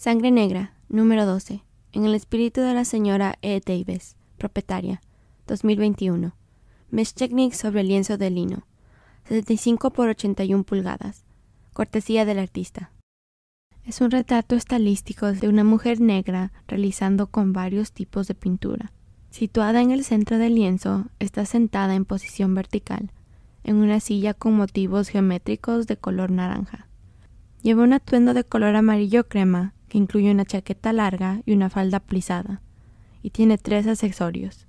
Sangre Negra, número 12. En el espíritu de la señora E. Davis, propietaria. 2021. Mesh sobre lienzo de lino. 75 por 81 pulgadas. Cortesía del artista. Es un retrato estilístico de una mujer negra realizando con varios tipos de pintura. Situada en el centro del lienzo, está sentada en posición vertical, en una silla con motivos geométricos de color naranja. Lleva un atuendo de color amarillo crema que incluye una chaqueta larga y una falda plisada, y tiene tres accesorios,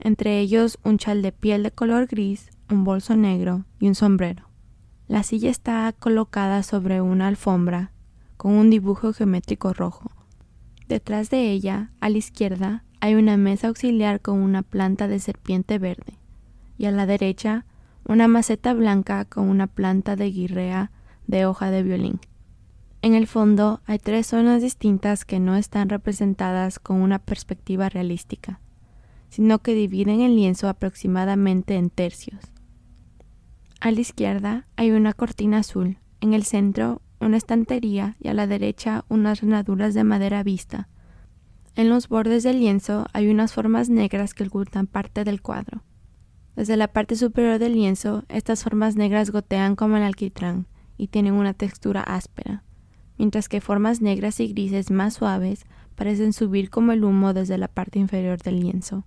entre ellos un chal de piel de color gris, un bolso negro y un sombrero. La silla está colocada sobre una alfombra con un dibujo geométrico rojo. Detrás de ella, a la izquierda, hay una mesa auxiliar con una planta de serpiente verde, y a la derecha, una maceta blanca con una planta de guirrea de hoja de violín. En el fondo, hay tres zonas distintas que no están representadas con una perspectiva realística, sino que dividen el lienzo aproximadamente en tercios. A la izquierda hay una cortina azul, en el centro una estantería y a la derecha unas ranaduras de madera vista. En los bordes del lienzo hay unas formas negras que ocultan parte del cuadro. Desde la parte superior del lienzo, estas formas negras gotean como el alquitrán y tienen una textura áspera mientras que formas negras y grises más suaves parecen subir como el humo desde la parte inferior del lienzo.